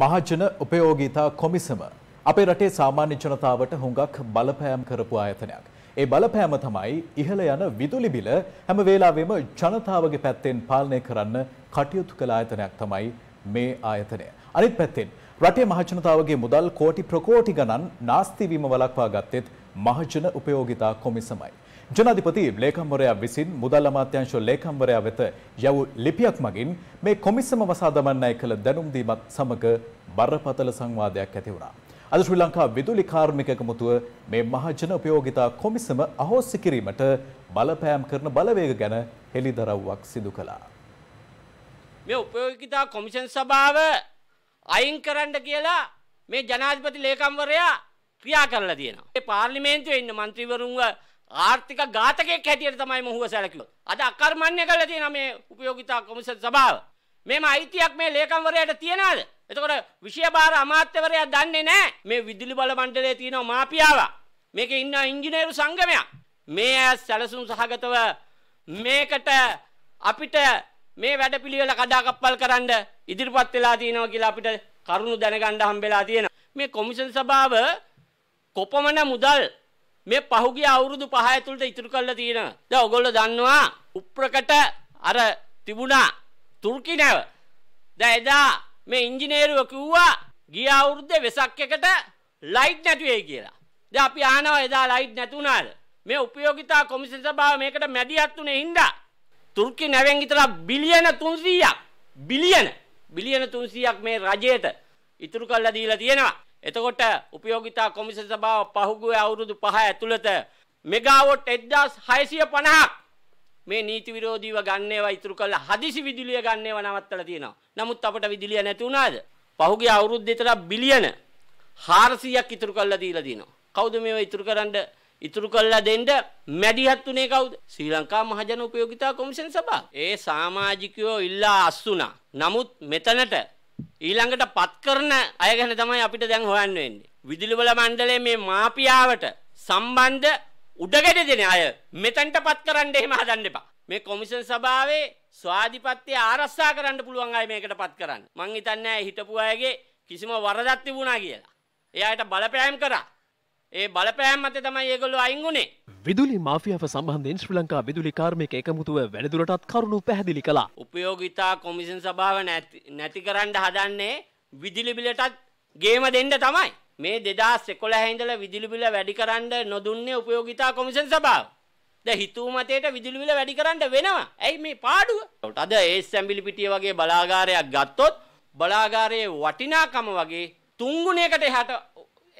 මහජන උපයෝගීතා කොමිසම අපේ රටේ සාමාන්‍ය ජනතාවට හුඟක් බලපෑම් කරපු ආයතනයක්. ඒ බලපෑම තමයි ඉහළ යන විදුලි බිල හැම වෙලාවෙම ජනතාවගේ පැත්තෙන් පාලනය කරන්න කටයුතු කළ ආයතනයක් තමයි මේ ආයතනය. අනිත් පැත්තෙන් රටේ මහජනතාවගේ මුදල් කෝටි ප්‍රකෝටි ගණන් නාස්ති වීම වළක්වා ගත්තෙත් මහජන උපයෝගීතා කොමිසමයි. ජනාධිපති ලේකම්වරයා විසින් මුදල් අමාත්‍යංශ ලේකම්වරයා වෙත යවූ ලිපියක් මගින් මේ කොමිසම වසා දමන්නයි කළ දැනුම් දීමත් සමග බරපතල සංවාදයක් ඇති වුණා. අද ශ්‍රී ලංකා විදුලි කාර්මික එකමුතුව මේ මහජන උපයෝගිතා කොමිසම අහෝසි කිරීමට බලපෑම් කරන බලවේග ගැන හෙළිදරව්වක් සිදු කළා. මේ උපයෝගිතා කොමිෂන් සභාව අයින් කරන්න කියලා මේ ජනාධිපති ලේකම්වරයා ක්‍රියා කරලා තියෙනවා. ඒ පාර්ලිමේන්තුවේ ඉන්න മന്ത്രിවරුන්ව ආර්ථික ඝාතකයක් හැටියට තමයි මොහුව සැලකුවේ. අද අකර්මණ්‍ය කරලා තියෙන මේ උපයෝගිතා කොමිසම් සභාව. මේම අයිතියක් මේ ලේකම්වරයාට තියනවාද? එතකොට විෂයභාර අමාත්‍යවරයා දන්නේ නැහැ මේ විදුලි බල මණ්ඩලයේ තියෙන මාපියාව. මේකේ ඉන්න ඉංජිනේරු සංගමයක්. මේ ඇස් සැලසුම් සහගතව මේකට අපිට මේ වැඩපිළිවෙල කඩාකප්පල් කරන්න ඉදිරිපත් වෙලා තියෙනවා කියලා අපිට කරුණු දැනගන්න හම්බෙලා තියෙනවා. මේ කොමිෂන් සභාව කොපමණ මුදල් මේ පහුගිය අවුරුදු පහ ඇතුළට ඉතුරු කරලා තියෙනවා. දැන් ඔයගොල්ලෝ දන්නවා උප්‍රකට අර තිබුණා තුර්කි නැව. දැන් එදා මේ ඉංජිනේරුව කිව්වා ගිය අවුරුද්දේ වෙසක් එකට ලයිට් නැති වෙයි කියලා. දැන් අපි අහනවා එදා ලයිට් නැතුණාද? මේ උපයෝගිතා කොමිෂන් සභාව මේකට මැදිහත් උනේ හින්දා තුර්කි නැවෙන් විතර බිලියන 300ක් බිලියන බිලියන 300ක් මේ රජයට ඉතුරු කරලා දීලා තියෙනවා. එතකොට උපයෝගිතා කොමිස සභාව පහුගිය අවුරුදු 5 ඇතුළත මෙගාවොට් 1650ක් මේ නීති විරෝධීව ගන්නේවා ඉතුරු කරලා හදිසි විදුලිය ගන්නේව නවත්තලා තියෙනවා. නමුත් අපට විදුලිය නැති වුණාද? පහුගිය අවුරුද්ද විතර බිලියන 400ක් ඉතුරු කරලා දීලා දිනවා. කවුද මේව ඉතුරු කරන්න ඉතුරු කරලා දෙන්න මැදිහත් උනේ කවුද? ශ්‍රී ලංකා මහජන උපයෝගිතා කොමිෂන් සභාව. ඒ සමාජිකයෝ ඉල්ලා අස්සුණා. නමුත් මෙතනට ඊළඟට පත් කරන අය ගැන තමයි අපිට දැන් හොයන්න වෙන්නේ. විදුලිබල මණ්ඩලයේ මේ මාපියාවට සම්බන්ධ උඩගැට දෙන අය මෙතනට පත් කරන්න එහෙම හදන්න එපා. මේ කොමිෂන් සභාවේ ස්වාධිපත්‍ය ආරක්ෂා කරන්න පුළුවන් අය මේකට පත් කරන්න. මං හිතන්නේ හිටපු අයගේ කිසිම වරදක් තිබුණා කියලා. එයාට බලපෑම් කරා. ඒ බලපෑම් මත තමයි ඒගොල්ලෝ අයින් වුණේ. විදුලි මාෆියාව සම්බන්ධයෙන් ශ්‍රී ලංකා විදුලි කාර්මික එකමුතුව වැඩිදුරටත් කරුණු පැහැදිලි කළා. උපයෝගිතා කොමිෂන් සභාව නැති කරන්න හදන්නේ විදුලි බිලටත් ගේම දෙන්න තමයි. මේ 2011 ඉඳලා විදුලි බිල වැඩි කරන්න නොදුන්නේ උපයෝගිතා කොමිෂන් සභාව. දැන් හිතූ මතයට විදුලි බිල වැඩි කරන්න වෙනවා. ඇයි මේ පාඩුව? අද ඒස් ඇම්බිලි පිටිය වගේ බලාගාරයක් ගත්තොත් බලාගාරයේ වටිනාකම වගේ තුන් ගුණයකට එහාට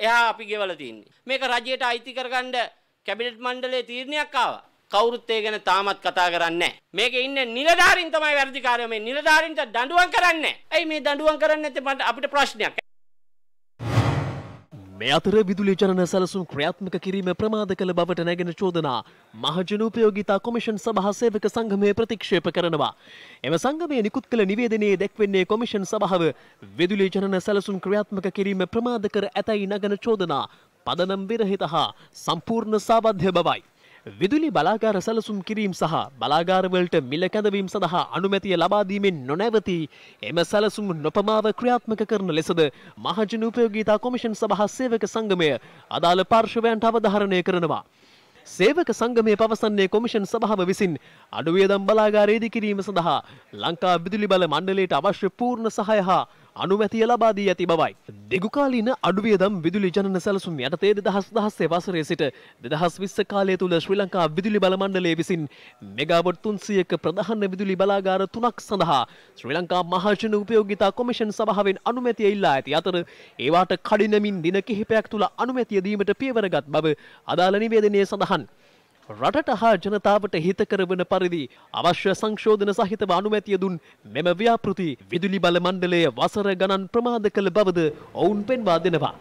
එහා අපි ගෙවලා තින්නේ. මේක රජයට අයිති කරගන්න කැබිනට් මණ්ඩලයේ තීරණයක් ආවා. කවුරුත් ඒ ගැන තාමත් කතා කරන්නේ මේකේ ඉන්නේ නිලධාරීන් තමයි වැඩිකාරයෝ මේ නිලධාරීන්ට දඬුවම් කරන්නේ. ඇයි මේ දඬුවම් කරන්නේ නැත්තේ අපිට ප්‍රශ්නයක්. මේ අතර විදුලි ජනන සැලසුම් ක්‍රියාත්මක කිරීම ප්‍රමාද කළ බවට නැගෙන චෝදනා මහජන උපයෝගිතා කොමිෂන් සභා සේවක සංගමය ප්‍රතික්ෂේප කරනවා. එම සංගමය නිකුත් කළ නිවේදනයේ දැක්වෙන්නේ කොමිෂන් සභාව විදුලි ජනන සැලසුම් ක්‍රියාත්මක කිරීම ප්‍රමාද කර ඇතැයි නගන චෝදනා පදනම් විරහිත හා සම්පූර්ණ සාබද්ධය බවයි. විදුලි බලාගාර සැලසුම් කිරීම් සහ බලාගාරවලට මිල කැඳවීම් සඳහා අනුමැතිය ලබාදීමෙන් නොනැවති එම සැලසුම් නොපමාව ක්‍රියාත්මක කරන ලෙසද මහජන උපයෝගීතා කොමිෂන් සභහ සේවක සංගමය අදාළ පාර්ශවයන්ට අවධාරණය කරනවා. සේවක සංගමය පවසන්නේ කොමිෂන් සභාව විසින් අඩුවියදම් බලාගාරයේදි කිරීම සඳහා ලංකා විදුලි බල මණ්ඩලයට අවශ්‍ය පූර්ණ සහය හා අනුමැතිය ලබා දී ඇති බවයි. දෙගුකාලීන අඩුවියදම් විදුලි ජනන සැලසුම් යටතේ දෙදහස් දහස්සේ වසරේ සිට දෙදහස් විස්ස කාලය තුළ ශ්‍රී ලංකා විදුලි බලමණ්ඩලය විසින් මෙගාවොට් තුන්සියක ප්‍රධාන විදුලි බලාගාර තුනක් සඳහා ශ්‍රී ලංකා මහජන උපයෝගිතා කොමිෂන් සභාවෙන් අනුමැතිය ඉල්ලා ඇති අතර ඒවාට කඩිනමින් දින කිහිපයක් තුළ අනුමැතිය දීමට පියවරගත් බව අදාළ නිවේදනයේ සඳහන්. රටට හා ජනතාවට හිතකර වන පරිදි අවශ්‍ය සංශෝධන සහිතව අනුමැතිය දුන් මෙම ව්‍යාපෘති විදුලි බල මණ්ඩලය වසර ගණන් ප්‍රමාද කළ බවද ඔවුන් පෙන්වා දෙනවා.